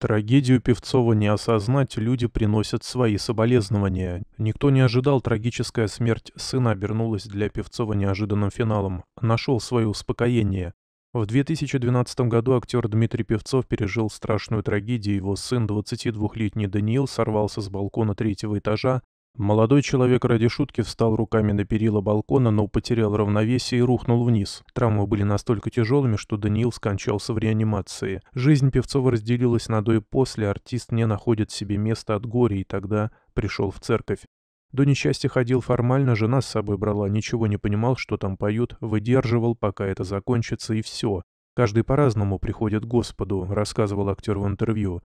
Трагедию Певцова не осознать люди приносят свои соболезнования. Никто не ожидал, трагическая смерть сына обернулась для Певцова неожиданным финалом. Нашел свое успокоение. В 2012 году актер Дмитрий Певцов пережил страшную трагедию. Его сын, 22-летний Даниил, сорвался с балкона третьего этажа Молодой человек ради шутки встал руками на перила балкона, но потерял равновесие и рухнул вниз. Травмы были настолько тяжелыми, что Даниил скончался в реанимации. Жизнь Певцова разделилась на до и после, артист не находит себе места от горя и тогда пришел в церковь. До несчастья ходил формально, жена с собой брала, ничего не понимал, что там поют, выдерживал, пока это закончится, и все. Каждый по-разному приходит к Господу, рассказывал актер в интервью.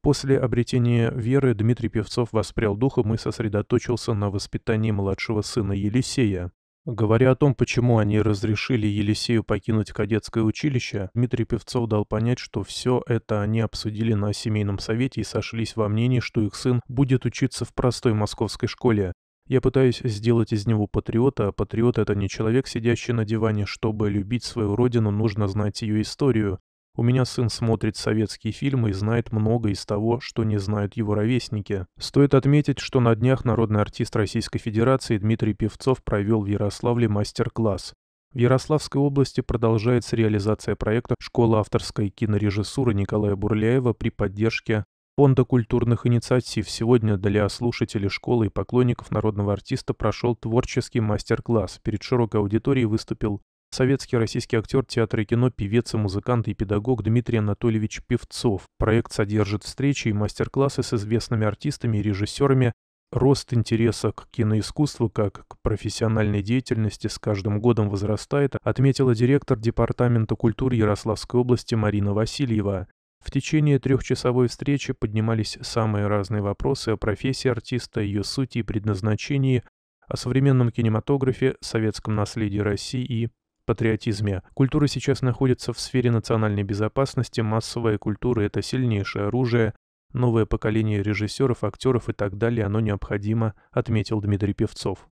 После обретения веры Дмитрий Певцов воспрял духом и сосредоточился на воспитании младшего сына Елисея. Говоря о том, почему они разрешили Елисею покинуть кадетское училище, Дмитрий Певцов дал понять, что все это они обсудили на семейном совете и сошлись во мнении, что их сын будет учиться в простой московской школе. Я пытаюсь сделать из него патриота, а патриот — это не человек, сидящий на диване. Чтобы любить свою родину, нужно знать ее историю. У меня сын смотрит советские фильмы и знает много из того, что не знают его ровесники. Стоит отметить, что на днях народный артист Российской Федерации Дмитрий Певцов провел в Ярославле мастер-класс. В Ярославской области продолжается реализация проекта «Школа авторской кинорежиссуры» Николая Бурляева при поддержке Фонда культурных инициатив сегодня для слушателей школы и поклонников народного артиста прошел творческий мастер-класс. Перед широкой аудиторией выступил Советский российский актер театра и кино, певец и музыкант и педагог Дмитрий Анатольевич Певцов. Проект содержит встречи и мастер-классы с известными артистами и режиссерами. Рост интереса к киноискусству как к профессиональной деятельности с каждым годом возрастает, отметила директор Департамента культуры Ярославской области Марина Васильева. В течение трехчасовой встречи поднимались самые разные вопросы о профессии артиста, ее сути и предназначении, о современном кинематографе, советском наследии России и патриотизме. Культура сейчас находится в сфере национальной безопасности, массовая культура — это сильнейшее оружие, новое поколение режиссеров, актеров и так далее, оно необходимо, отметил Дмитрий Певцов.